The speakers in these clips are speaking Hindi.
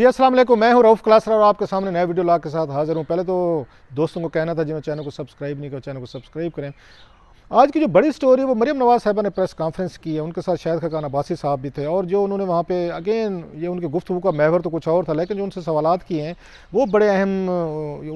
जी असल मैं हूँ रऊफ़ क्लासरा और आपके सामने नया वीडियो ला के साथ हाज़िर हूँ पहले तो दोस्तों को कहना था जिन्होंने चैनल को सब्सक्राइब नहीं करो चैनल को सब्सक्राइब करें आज की जो बड़ी स्टोरी है वो मरियम नवाज़ साहबा ने प्रेस कॉन्फ्रेंस की है उनके साथ शायद खकान अब्बासी साहब भी थे और जो उन्होंने वहाँ पे अगेन ये उनके गुफ्तु का महवर तो कुछ और था लेकिन जो उनसे सवाल किए हैं वो बड़े अहम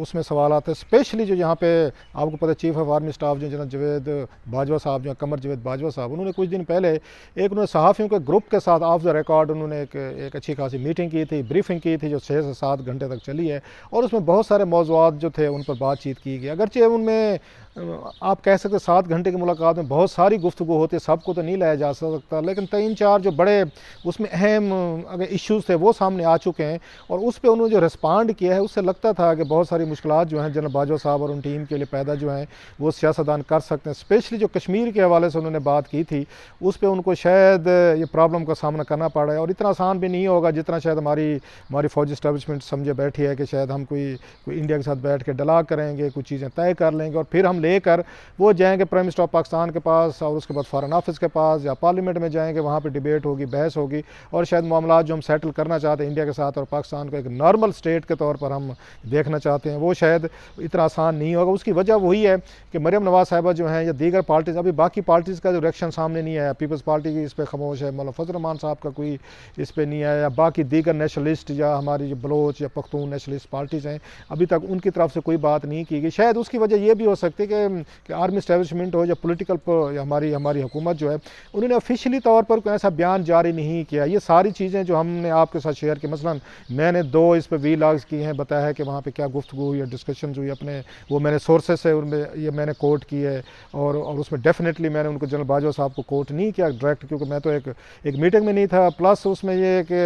उसमें सवाल थे स्पेशली जो यहाँ पे आपको पता है चीफ ऑफ आर्मी स्टाफ जो जना जवेद बाजवा साहब जो कमर जवेद बाजवा साहब उन्होंने कुछ दिन पहले एक उन्होंने सहाफ़ियों के ग्रुप के साथ ऑफ द रिकॉर्ड उन्होंने एक, एक अच्छी खासी मीटिंग की थी ब्रीफिंग की थी जो छः से सात घंटे तक चली है और उसमें बहुत सारे मौजूद जो थे उन पर बातचीत की गई अगरचे उनमें आप कह सकते सात घंटे की मुलाकात में बहुत सारी गुफ्तु होती है सबको तो नहीं लाया जा सकता लेकिन तीन चार जो बड़े उसमें अहम अगर इश्यूज़ थे वो सामने आ चुके हैं और उस पर उन्होंने जो रिस्पांड किया है उससे लगता था कि बहुत सारी मुश्किल जो हैं जनरल बाजवा साहब और उन टीम के लिए पैदा जो हैं वो सियासतदान कर सकते हैं स्पेशली जो कश्मीर के हवाले से उन्होंने बात की थी उस पर उनको शायद ये प्रॉब्लम का सामना करना पड़ रहा है और इतना आसान भी नहीं होगा जितना शायद हमारी हमारी फौजी स्टैब्लिशमेंट समझे बैठी है कि शायद हम कोई कोई इंडिया के साथ बैठ के डला करेंगे कुछ चीज़ें तय कर लेंगे और फिर हम लेकर वो जाएंगे प्राइम मिनिस्टर ऑफ पाकिस्तान के पास और उसके बाद फ़ॉरन ऑफिस के पास या पार्लियामेंट में जाएंगे वहाँ पर डिबेट होगी बहस होगी और शायद मामला जो हम सेटल करना चाहते हैं इंडिया के साथ और पाकिस्तान को एक नॉर्मल स्टेट के तौर पर हम देखना चाहते हैं वो शायद इतना आसान नहीं होगा उसकी वजह वही है कि मरियम नवाज साहबा जो हैं या दीगर पार्टीज़ अभी बाकी पार्टीज़ का जो रिएक्शन सामने नहीं आया पीपल्स पार्टी की इस पर खामोश है मौला फजल रहमान साहब का कोई इस पर नहीं आया या बाकी दीगर नेशनलिस्ट या हमारी जो बलोच या पख्तून नेशनलिस्ट पार्टीज़ हैं अभी तक उनकी तरफ से कोई बात नहीं की गई शायद उसकी वजह यह भी हो सकती है કે કે આર્મી સ્ટાબ્લિશમેન્ટ હોય يا પોલિટિકલ يا અમારી અમારી હકુમત જો હે ઉને ઓફિશિયલી તાવર પર કોઈ સા બ્યાન જારી નહીં કિયા યે સારી ચીજે જો હમને આપકે સાથ શેર કી મસલન મેને દો ઇસ પે વી લોગ્સ કી હૈ બતા હૈ કે વહા પે ક્યા ગુફતગોયા ડિસ્કશન હુઈ અપને વો મેને સોર્સસ હે ઉનમે યે મેને કોટ કી હૈ ઓર ઓર ઉસમે ડેફિનેટલી મેને ઉનકો જનરલ બાજો સાહબ કો કોટ નહીં કિયા ડાયરેક્ટ ક્યોક મે તો એક એક મીટિંગ મે નહીં થા પ્લસ ઉસમે યે કે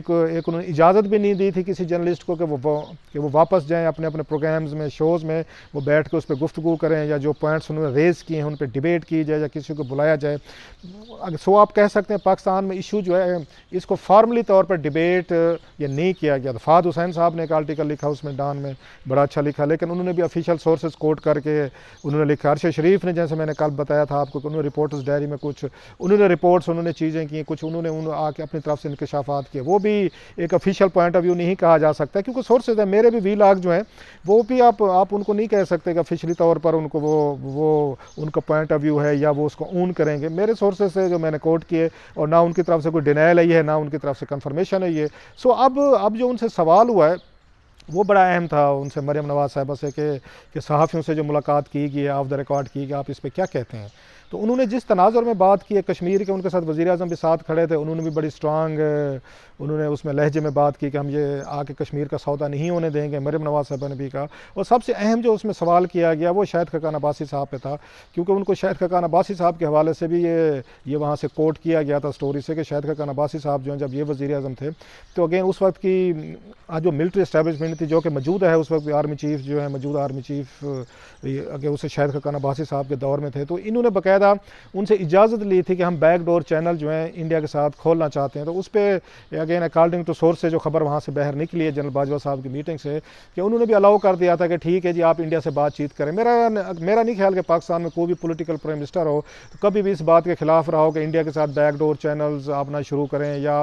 એક એક ઇજાઝત ભી નહીં દી થી કિસિ જર્નલિસ્ટ કો કે વો કે વો વાપસ જાયે અપને અપને પ્રોગ્રામ્સ મે શોઝ મે વો બેઠ કે ઉસ પે ગુફતગો करें या जो पॉइंट्स उन्होंने रेज़ किए हैं उन पर डिबेट की जाए या किसी को बुलाया जाए सो आप कह सकते हैं पाकिस्तान में इशू जो है इसको फार्मली तौर पर डिबेट ये नहीं किया गया तो फाद हुसैन साहब ने एक आर्टिकल लिखा उसमें डान में बड़ा अच्छा लिखा लेकिन उन्होंने भी ऑफिशियल सोर्सेज कोट करके उन्होंने लिखा अरशद शरीफ ने जैसे मैंने कल बताया था आपको उन्होंने रिपोर्टर्स डायरी में कुछ उन्होंने रिपोर्ट्स उन्होंने चीज़ें की कुछ उन्होंने उन आके अपनी तरफ से इंकशाफात किए वो भी एक ऑफिशियल पॉइंट ऑफ व्यू नहीं कहा जा सकता क्योंकि सोर्सेज है मेरे भी वी लाख जो हैं वो भी आप आप उनको नहीं कह सकते कि अफिशली तौर पर उनको वो वो उनका पॉइंट ऑफ व्यू है या वो उसको ऊन करेंगे मेरे सोर्सेज से जो मैंने कोट किए और ना उनकी तरफ से कोई डिनाइल आई है ना उनकी तरफ से कन्फर्मेशन आई है सो अब अब जो उनसे सवाल हुआ है वो बड़ा अहम था उनसे मरियम नवाज़ साहबा से कि कि सहाफ़ियों से जो मुलाकात की गई है ऑफ द रिकॉर्ड की गई आप इस पर क्या कहते हैं तो उन्होंने जिस तनाज़र में बात की है कश्मीर के उनके साथ वज़ी अजम भी साथ खड़े थे उन्होंने भी बड़ी स्ट्रांग उन्होंने उसमें लहजे में बात की कि हम ये आके कश्मीर का सौदा नहीं होने देंगे मरम नवाज साहब ने भी कहा और सबसे अहम जो उसमें सवाल किया गया वो शायद खकान अब्बासी साहब पे था क्योंकि उनको शायद खकान अब्बासी साहब के हवाले से भी ये ये वहाँ से कोट किया गया था स्टोरी से कि शायद खकान अब्बासी साहब जो हैं जब ये वज़ी अजम थे तो अगेन उस वक्त की जो मिलिट्री इस्टेबलिशमेंट थी जो कि मौजूद है उस वक्त आर्मी चीफ जो है मौजूद आर्मी चीफ अगर उसे शायद खकान अब्बासी साहब के दौर में थे तो इन्होंने बकाया बाकायदा उनसे इजाज़त ली थी कि हम बैक डोर चैनल जो है इंडिया के साथ खोलना चाहते हैं तो उस पर अगेन अकॉर्डिंग टू सोर्स से जो खबर वहाँ से बाहर निकली है जनरल बाजवा साहब की मीटिंग से कि उन्होंने भी अलाउ कर दिया था कि ठीक है जी आप इंडिया से बातचीत करें मेरा मेरा नहीं ख्याल कि पाकिस्तान में कोई भी पोलिटिकल प्राइम मिनिस्टर हो तो कभी भी इस बात के खिलाफ रहा हो कि इंडिया के साथ बैक डोर चैनल्स अपना शुरू करें या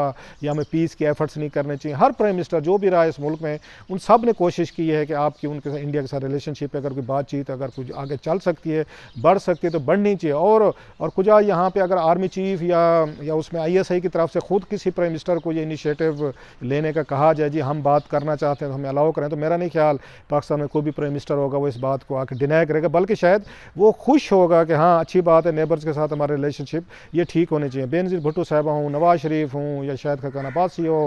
या हमें पीस के एफर्ट्स नहीं करने चाहिए हर प्राइम मिनिस्टर जो भी रहा है इस मुल्क में उन सब ने कोशिश की है कि आपकी उनके साथ इंडिया के साथ रिलेशनशिप अगर कोई बातचीत अगर कुछ आगे चल सकती है बढ़ सकती है तो बढ़नी चाहिए और और कुजा यहाँ पे अगर आर्मी चीफ या या उसमें आईएसआई की तरफ से खुद किसी प्राइम मिनिस्टर को ये इनिशिएटिव लेने का कहा जाए जी हम बात करना चाहते हैं तो हमें अलाउ करें तो मेरा नहीं ख्याल पाकिस्तान में कोई भी प्राइम मिनिस्टर होगा वो इस बात को आके डिनाई करेगा बल्कि शायद वो खुश होगा कि हाँ अच्छी बात है नेबर्स के साथ हमारे रिलेशनशिप ये ठीक होने चाहिए बेनजीर भुट्टो साहबा हूँ नवाज शरीफ हूँ या शायद खकान अब्बासी हो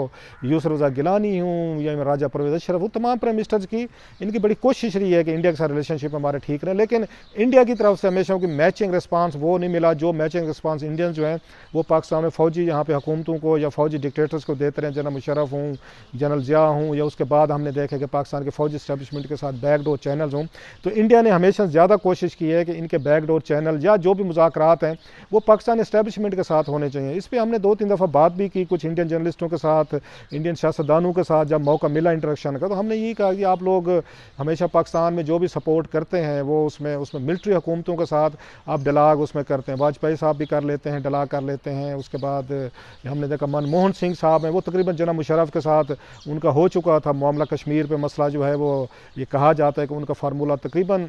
यूसर रजा गिलानी हूँ या राजा परवेज अशरफ वो तमाम प्राइम मिनिस्टर्स की इनकी बड़ी कोशिश रही है कि इंडिया के साथ रिलेशनशिप हमारे ठीक रहे लेकिन इंडिया की तरफ से हमेशा की मैचिंग रिस्पॉन्स रिस्पांस वो नहीं मिला जो मैचिंग रिस्पांस इंडियन जो हैं वो पाकिस्तान में फ़ौजी यहाँ पे हुकूमतों को या फ़ौजी डिक्टेटर्स को देते रहे जनरल मुशरफ हूँ जनरल ज़िया हूँ या उसके बाद हमने देखा कि पाकिस्तान के फ़ौजी स्टैब्लिशमेंट के साथ बैकडोर चैनल हों तो इंडिया ने हमेशा ज़्यादा कोशिश की है कि इनके बैकडोर चैनल या जो भी मुजाकर हैं वो पाकिस्तान इस्टेबलिशमेंट के साथ होने चाहिए इस पर हमने दो तीन दफ़ा बात भी की कुछ इंडियन जर्नलिस्टों के साथ इंडियन सियासतदानों के साथ जब मौका मिला इंटरेक्शन का तो हमने यही कहा कि आप लोग हमेशा पाकिस्तान में जो भी सपोर्ट करते हैं वो उसमें उसमें मिलिट्री हुकूमतों के साथ आप डला डायलाग उसमें करते हैं वाजपेयी साहब भी कर लेते हैं डला कर लेते हैं उसके बाद हमने देखा मनमोहन सिंह साहब हैं वो तकरीबन जना मुशरफ के साथ उनका हो चुका था मामला कश्मीर पर मसला जो है वो ये कहा जाता है कि उनका फार्मूला तकरीबन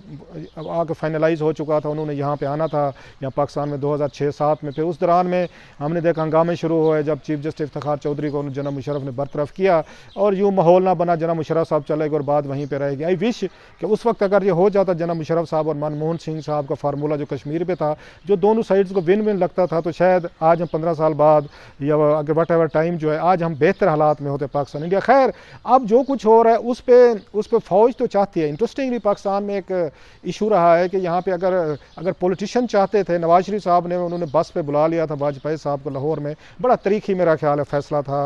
आके फाइनलाइज हो चुका था उन्होंने यहाँ पर आना था यहाँ पाकिस्तान में दो हज़ार छः सात में फिर उस दौरान में हमने देखा हंगामे शुरू हुए जब चीफ जस्टिस इफ्तार चौधरी को जना मुशरफ ने बरतरफ किया और यूँ माहौल ना बना जना मुशरफ साहब चले गए और बाद वहीं पर रहेगी आई विश कि उस वक्त अगर ये हो जाता जना मुशरफ साहब और मनमोहन सिंह साहब का फार्मूला जो कश्मीर पर था जो दोनों साइड्स को विन विन लगता था तो शायद आज हम पंद्रह साल बाद या अगर वट एवर टाइम जो है आज हम बेहतर हालात में होते पाकिस्तान इंडिया खैर अब जो कुछ हो रहा है उस पर उस पर फ़ौज तो चाहती है इंटरेस्टिंगली पाकिस्तान में एक इशू रहा है कि यहाँ पर अगर अगर पोलिटिशन चाहते थे नवाज शरीफ साहब ने उन्होंने बस पर बुला लिया था वाजपेयी साहब को लाहौर में बड़ा तरीकी मेरा ख्याल है फैसला था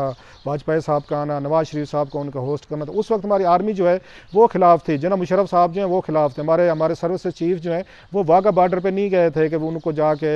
वाजपेयी साहब का आना नवाज शरीफ साहब को उनका होस्ट करना था तो उस वक्त हमारी आर्मी जो है वो खिलाफ थी जना मुशरफ साहब जो हैं वो खिलाफ थे हमारे हमारे सर्विस चीफ जो हैं वो वाघा बॉर्डर पर नहीं गए थे कि उनको जाके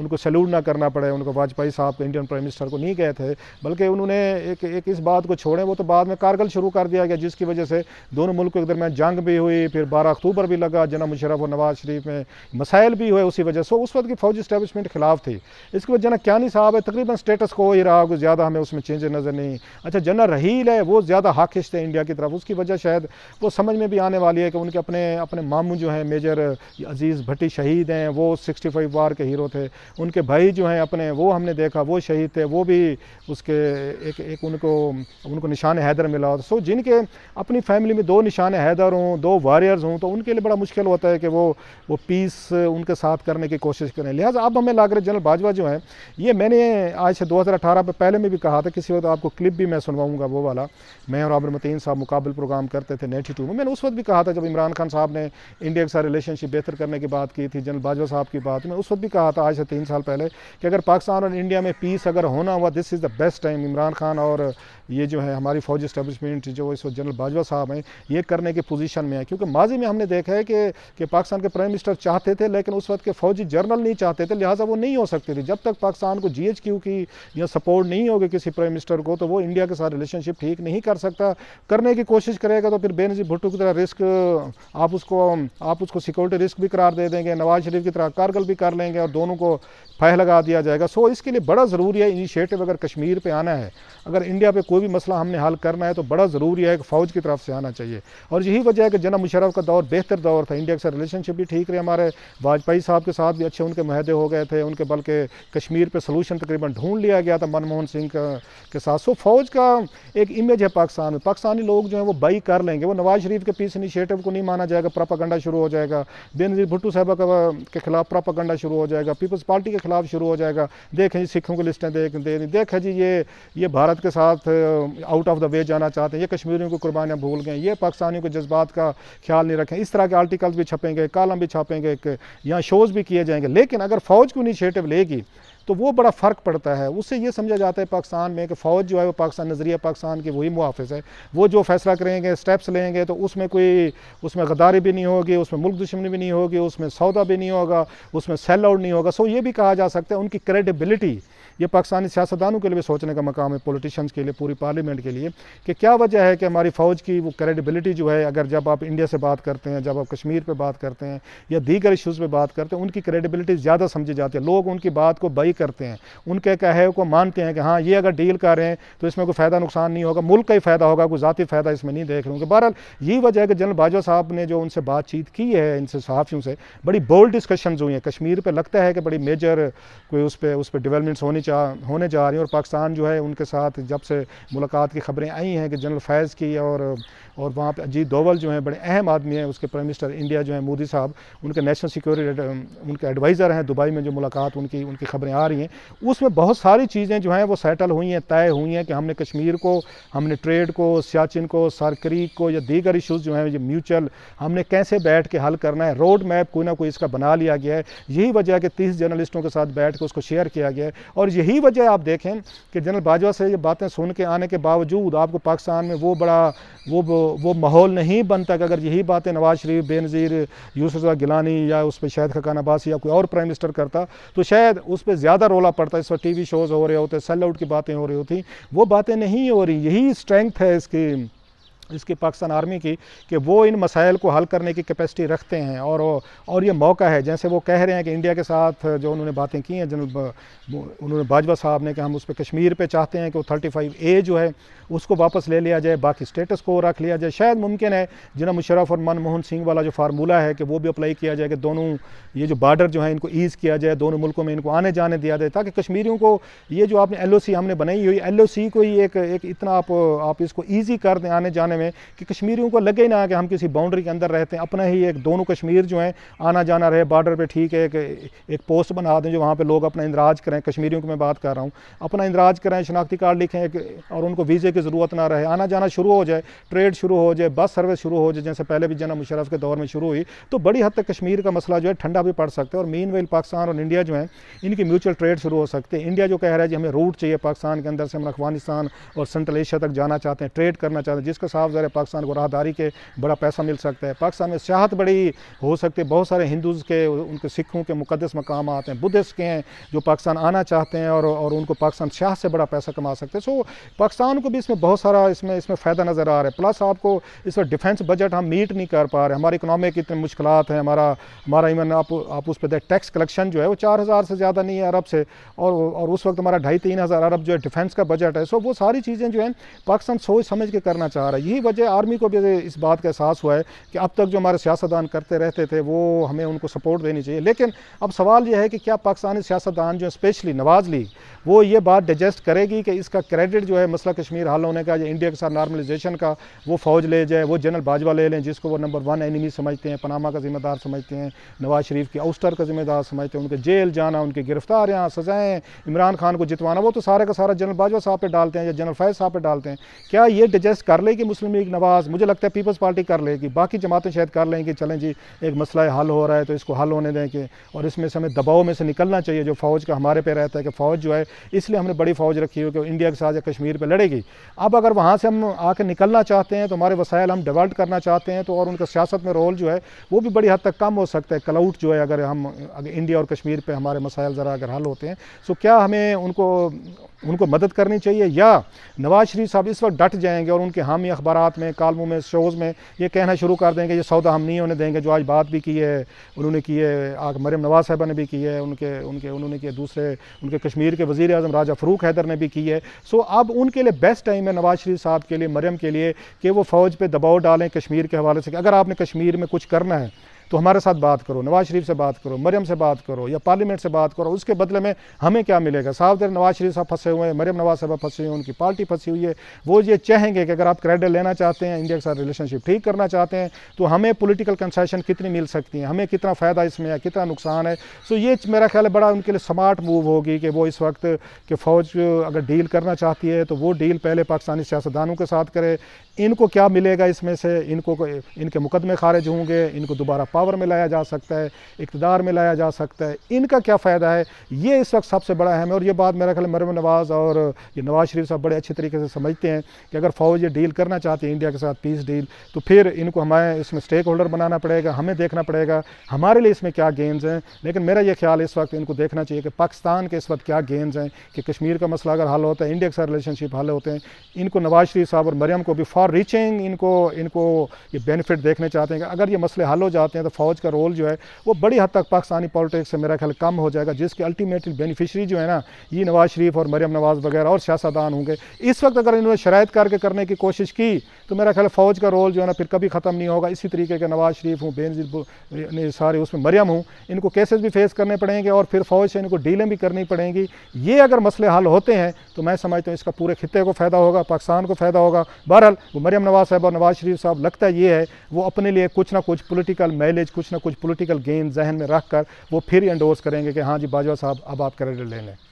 उनको सैल्यूट ना करना पड़े उनको वाजपेयी साहब इंडियन प्राइम मिनिस्टर को नहीं गए थे बल्कि उन्होंने एक एक इस बात को छोड़े वो तो बाद में कारगिल शुरू कर दिया गया जिसकी वजह से दोनों मुल्कों के दरमियान जंग भी हुई फिर बारह अक्टूबर भी लगा जना मुशरफ और नवाज शरीफ में मसाइल भी हुए उसी वजह से उस वक्त की फौजी इस्टेबलिशमेंट खिलाफ थी इसके बाद जना क्यानी साहब है तकरीबन स्टेटस को ही रहा कुछ ज़्यादा हमें उसमें चेंजेस नज़र नहीं अच्छा जना रहील है वो ज़्यादा हाकिश थे इंडिया की तरफ उसकी वजह शायद वो समझ में भी आने वाली है कि उनके अपने अपने मामू जो हैं मेजर अजीज़ भट्टी शहीद हैं वो सिक्सटी 65 वार के हीरो थे उनके भाई जो हैं अपने वो हमने देखा वो शहीद थे वो भी उसके एक एक उनको उनको निशान हैदर मिला सो तो जिनके अपनी फैमिली में दो निशान हैदर हों दो वारियर्स हों तो उनके लिए बड़ा मुश्किल होता है कि वो वो पीस उनके साथ करने की कोशिश करें लिहाजा अब हमें रहे जनरल बाजवा जो हैं ये मैंने आज से अठारह पे पहले में भी कहा था किसी वक्त आपको क्लिप भी मैं सुनवाऊंगा वो वाला मैं और आबर मतीन साहब मुकाबल प्रोग्राम करते थे नाइन्टी टू में मैंने उस वक्त भी कहा था जब इमरान खान साहब ने इंडिया के साथ रिलेशनशिप बेहतर करने की बात की थी जनरल बाजवा साहब की बात में उस वक्त भी कहा था आज से तीन साल पहले कि अगर पाकिस्तान और इंडिया में पीस अगर होना हुआ this is the best time Imran Khan और ये जो है हमारी फौज इस्टेबलिशमेंट जो इस वक्त जनरल बाजवा साहब हैं ये करने के पोजीशन में है क्योंकि माजी में हमने देखा है कि कि पाकिस्तान के प्राइम मिनिस्टर चाहते थे लेकिन उस वक्त के फौजी जनरल नहीं चाहते थे लिहाजा वो नहीं हो सकते थे जब तक पाकिस्तान को जी की या सपोर्ट नहीं होगी किसी प्राइम मिनिस्टर को तो वो इंडिया के साथ रिलेशनशिप ठीक नहीं कर सकता करने की कोशिश करेगा तो फिर बेनजी भुट्टो की तरह रिस्क आप उसको आप उसको सिक्योरिटी रिस्क भी करार दे देंगे नवाज शरीफ की तरह कारगल भी कर लेंगे और दोनों को फाह लगा दिया जाएगा सो इसके लिए बड़ा ज़रूरी है इनिशिएटिव अगर कश्मीर पर आना है अगर इंडिया पर कोई भी मसला हमने हल करना है तो बड़ा ज़रूरी है कि फ़ौज की तरफ से आना चाहिए और यही वजह है कि जना मुशरफ का दौर बेहतर दौर था इंडिया के साथ रिलेशनशिप भी ठीक रहे हमारे वाजपेयी साहब के साथ भी अच्छे उनके माहदे हो गए थे उनके बल्कि कश्मीर पर सोलूशन तकरीबन ढूंढ लिया गया था मनमोहन सिंह के साथ सो फौज का एक इमेज है पाकिस्तान में पाकिस्तानी लोग जो है वो बाई कर लेंगे वो नवाज शरीफ के पीस इनिशिएटिव को नहीं माना जाएगा प्रापागंडा शुरू हो जाएगा बेनजीर भुट्टू साहबा के खिलाफ प्रापागंडा शुरू हो जाएगा पीपल्स पार्टी के खिलाफ शुरू हो जाएगा देखें जी सिखों की लिस्टें देख दे देखें जी ये ये भारत के साथ आउट ऑफ द वे जाना चाहते हैं ये कश्मीरियों को कुर्बानियाँ भूल गए ये पाकिस्तानियों के जज्बात का ख्याल नहीं रखें इस तरह के आर्टिकल्स भी छपेंगे कॉलम भी छापेंगे यहाँ शोज़ भी किए जाएंगे लेकिन अगर फ़ौज को इनिशिएटिव लेगी तो वो बड़ा फ़र्क पड़ता है उससे ये समझा जाता है पाकिस्तान में कि फ़ौज जो है वो पाकिस्तान नज़रिया पाकिस्तान के वही मुहाफ़ है वो जो फ़ैसला करेंगे स्टेप्स लेंगे तो उसमें कोई उसमें गदारी भी नहीं होगी उसमें मुल्क दुश्मनी भी नहीं होगी उसमें सौदा भी नहीं होगा उसमें सेल आउट नहीं होगा सो ये भी कहा जा सकता है उनकी क्रेडिबिलिटी ये पाकिस्तानी सियासतदानों के लिए भी सोचने का मकाम है पॉलिटिशियंस के लिए पूरी पार्लियामेंट के लिए कि क्या वजह है कि हमारी फ़ौज की वो क्रेडिबिलिटी जो है अगर जब आप इंडिया से बात करते हैं जब आप कश्मीर पर बात करते हैं या दीगर इशूज़ पर बात करते हैं उनकी क्रेडिबिलिटी ज़्यादा समझी जाती है लोग उनकी बात को बई करते हैं उनके कहे को मानते हैं कि हाँ ये अगर डील कर रहे हैं तो इसमें कोई फ़ायदा नुकसान नहीं होगा मुल्क का ही फ़ायदा होगा कोई ज़ाती फ़ायदा इसमें नहीं देख लूँगी बहरहाल यही वजह है कि जनरल बाजवा साहब ने जो उनसे बातचीत की है इनसे सहाफ़ियों से बड़ी बोल्ड डिस्कशन हुई हैं कश्मीर पर लगता है कि बड़ी मेजर कोई उस पर उस पर डेवलपमेंट्स होनी जा होने जा रही हैं और पाकिस्तान जो है उनके साथ जब से मुलाकात की खबरें आई हैं कि जनरल फैज़ की और और वहाँ पर अजीत दोवल जो हैं बड़े अहम आदमी हैं उसके प्राइम मिनिस्टर इंडिया जो है मोदी साहब उनके नेशनल सिक्योरिटी उनके एडवाइज़र हैं दुबई में जो मुलाकात उनकी उनकी खबरें आ रही हैं उसमें बहुत सारी चीज़ें जो हैं वो सेटल हुई हैं तय हुई हैं कि हमने कश्मीर को हमने ट्रेड को सियाचिन को सार्करीक को या दीगर इशूज़ जो हैं ये म्यूचुअल हमने कैसे बैठ के हल करना है रोड मैप कोई ना कोई इसका बना लिया गया है यही वजह है कि तीस जर्नलिस्टों के साथ बैठ के उसको शेयर किया गया है और यही वजह आप देखें कि जनरल बाजवा से ये बातें सुन के आने के बावजूद आपको पाकिस्तान में वो बड़ा वो वो माहौल नहीं बनता कि अगर यही बातें नवाज़ शरीफ बेनज़ीर यूसुफ़ा गिलानी या उस पर शायद खकान अब्बास या कोई और प्राइम मिनिस्टर करता तो शायद उस पर ज़्यादा रोला पड़ता इस पर टी वी शोज़ हो रहे होते सेल आउट की बातें हो रही होती वो बातें नहीं हो रही यही स्ट्रेंथ है इसकी जिसकी पाकिस्तान आर्मी की कि वो इन मसाइल को हल करने की कैपेसिटी रखते हैं और और ये मौका है जैसे वो कह रहे हैं कि इंडिया के साथ जो उन्होंने बातें की हैं जनरल उन्होंने बाजवा साहब ने कि हम उस पर कश्मीर पे चाहते हैं कि वो थर्टी फाइव ए जो है उसको वापस ले लिया जाए बाकी स्टेटस को रख लिया जाए शायद मुमकिन है जिना मुशरफ और मनमोहन सिंह वाला जो फार्मूला है कि वो भी अप्लाई किया जाए कि दोनों ये जो बार्डर जो है इनको ईज़ किया जाए दोनों मुल्कों में इनको आने जाने दिया जाए ताकि कश्मीरियों को ये जो आपने एल हमने बनाई हुई एल को ही एक, एक इतना आप इसको ईजी कर दें आने जाने में कि कश्मीरियों को लगे ना कि हम किसी बाउंड्री के अंदर रहते हैं अपना ही एक दोनों कश्मीर जो है आना जाना रहे बॉर्डर पर ठीक है एक, एक पोस्ट बना दें जो वहाँ पर लोग अपना इंदराज करें कश्मीरियों की मैं बात कर रहा हूँ अपना इंदराज करें शनाख्ती कार्ड लिखें और उनको वीज़े की ज़रूरत ना रहे आना जाना शुरू हो जाए ट्रेड शुरू हो जाए बस सर्विस शुरू हो जाए जैसे पहले भी जना मुशरफ के दौर में शुरू हुई तो बड़ी हद तक कश्मीर का मसला जो है ठंडा भी पड़ सकता है और मीन पाकिस्तान और इंडिया जो है इनकी म्यूचुअल ट्रेड शुरू हो सकती है इंडिया जो कह रहा है जी हमें रूट चाहिए पाकिस्तान के अंदर से हम अफगानिस्तान और सेंट्रल एशिया तक जाना चाहते हैं ट्रेड करना चाहते हैं जिसका साथ साफ ज़र पाकिस्तान को राहदारी के बड़ा पैसा मिल सकता है पाकिस्तान में सियाहत बड़ी हो सकती है बहुत सारे हिंदूज़ के उनके सिखों के मुकदस मकाम हैं बुद्धिस्ट के हैं जो पाकिस्तान आना चाहते हैं और और उनको पाकिस्तान सियाह से बड़ा पैसा कमा सकते हैं सो पाकिस्तान को भी इसमें बहुत सारा इसमें इसमें फ़ायदा नज़र आ रहा है प्लस आपको इस पर डिफेंस बजट हम मीट नहीं कर पा रहे हमारी इकनॉमिक इतनी मुश्किल हैं हमारा हमारा इवन आप आप उस पर देख टैक्स कलेक्शन जो है वो चार हज़ार से ज़्यादा नहीं है अरब से और और उस वक्त हमारा ढाई तीन हज़ार अरब जो है डिफेंस का बजट है सो वो सारी चीज़ें जो हैं पाकिस्तान सोच समझ के करना चाह रहा है ये यही वजह आर्मी को भी इस बात का एहसास हुआ है कि अब तक जो हमारे सियासतदान करते रहते थे वो हमें उनको सपोर्ट देनी चाहिए लेकिन अब सवाल यह है कि क्या पाकिस्तानी सियासतदान जो स्पेशली नवाज लीग वो ये बात डाइजेस्ट करेगी कि इसका क्रेडिट जो है मसला कश्मीर हल होने का या इंडिया के साथ नॉर्मलाइजेशन का वो फ़ौज ले जाए वो जनरल बाजवा ले लें जिसको वो नंबर वन एनिमी समझते हैं पनामा का जिम्मेदार समझते हैं नवाज शरीफ के आउस्टर का जिम्मेदार समझते हैं उनके जेल जाना उनकी गिरफ्तार यहाँ इमरान खान को जितवाना वो तो सारे का सारा जनरल बाजवा साहब पर डालते हैं या जनरल फैज साहब पर डालते हैं क्या ये डाइजेस्ट कर लेगी मुस्लिम मुस्लिम लीग नवाज़ मुझे लगता है पीपल्स पार्टी कर लेगी बाकी जमातें शायद कर लेंगी चलें जी एक मसला हल हो रहा है तो इसको हल होने दें कि और इसमें से हमें दबाव में से निकलना चाहिए जो फ़ौज का हमारे पे रहता है कि फ़ौज जो है इसलिए हमने बड़ी फ़ौज रखी हो कि इंडिया के साथ या कश्मीर पर लड़ेगी अब अगर वहाँ से हम आकर निकलना चाहते हैं तो हमारे वसायल हम डिवर्ट करना चाहते हैं तो और उनका सियासत में रोल जो है वो भी बड़ी हद तक कम हो सकता है क्लाउट जो है अगर हम अगर इंडिया और कश्मीर पर हमारे मसायल ज़रा अगर हल होते हैं सो तो क्या हमें उनको उनको मदद करनी चाहिए या नवाज़ शरीफ साहब इस वक्त डट जाएंगे और उनके हामी अखबार अखबारात में कालमों में शोज़ में ये कहना शुरू कर देंगे ये सौदा हम नहीं उन्हें देंगे जो आज बात भी की है उन्होंने की है आग मरियम नवाज साहबा ने भी की है उनके उनके उन्होंने किए दूसरे उनके कश्मीर के वज़ी अजम राजा फ़रूक हैदर ने भी की है सो अब उनके लिए बेस्ट टाइम है नवाज शरीफ साहब के लिए मरियम के लिए कि वो फ़ौज पर दबाव डालें कश्मीर के हवाले से अगर आपने कश्मीर में कुछ करना है तो हमारे साथ बात करो नवाज़ शरीफ से बात करो मरियम से बात करो या पार्लियामेंट से बात करो उसके बदले में हमें क्या मिलेगा साहब देर नवाज़ शरीफ साहब फंसे हुए हैं मरियम नवाज साहब फंसे हुए हैं उनकी पार्टी फंसी हुई है वो ये चाहेंगे कि अगर आप क्रेडिट लेना चाहते हैं इंडिया के साथ रिलेशनशिप ठीक करना चाहते हैं तो हमें पोलिटिकल कंसेशन कितनी मिल सकती है हमें कितना फ़ायदा इसमें है कितना नुकसान है सो ये मेरा ख्याल है बड़ा उनके लिए स्मार्ट मूव होगी कि वो इस वक्त कि फ़ौज अगर डील करना चाहती है तो वो डील पहले पाकिस्तानी सियासतदानों के साथ करे इनको क्या मिलेगा इसमें से इनको इनके मुकदमे खारिज होंगे इनको दोबारा पावर में लाया जा सकता है इकतदार में लाया जा सकता है इनका क्या फ़ायदा है ये इस वक्त सबसे बड़ा अहम है और ये बात मेरा ख्याल मरम नवाज़ और ये नवाज़ शरीफ साहब बड़े अच्छे तरीके से समझते हैं कि अगर फ़ौज ये डील करना चाहती है इंडिया के साथ पीस डील तो फिर इनको हमें इसमें स्टेक होल्डर बनाना पड़ेगा हमें देखना पड़ेगा हमारे लिए इसमें क्या गेंद्स हैं लेकिन मेरा ये ख्याल इस वक्त इनको देखना चाहिए कि पाकिस्तान के इस वक्त क्या गेंद्स हैं कि कश्मीर का मसला अगर हल होता है इंडिया के साथ रिलेशनशिप हल होते हैं इनको नवाज़ शरीफ साहब और मरियम को भी फॉर आर रीचिंग इनको इनको ये बेनिफिट देखने चाहते हैं अगर ये मसले हल हो जाते हैं तो फ़ौज का रोल जो है वो बड़ी हद तक पाकिस्तानी पॉलिटिक्स से मेरा ख्याल कम हो जाएगा जिसके अल्टीमेटली बेनिफिशरी जो है ना ये नवाज़ शरीफ और मरियम नवाज़ वगैरह और सियासतदान होंगे इस वक्त अगर इन्होंने शरात करके करने की कोशिश की तो मेरा ख्याल फ़ौज का रोल जो है ना फिर कभी ख़त्म नहीं होगा इसी तरीके के नवाज़ शरीफ हूँ बेनजीर सारे उसमें मरियम हूँ इनको केसेस भी फेस करने पड़ेंगे और फिर फ़ौज से इनको डीलें भी करनी पड़ेंगी ये अगर मसले हल होते हैं तो मैं समझता हूँ इसका पूरे खत्े को फ़ायदा होगा पाकिस्तान को फ़ायदा होगा बहरहाल तो मरियम नवाज साहब और नवाज शरीफ साहब लगता ये है वो अपने लिए कुछ ना कुछ पोलिटिकल मैलेज कुछ ना कुछ पोलिटिकल गेम जहन में रख कर वो फिर एंडोर्स करेंगे कि हाँ जी बाजवा साहब अब आप क्रेडिट ले लें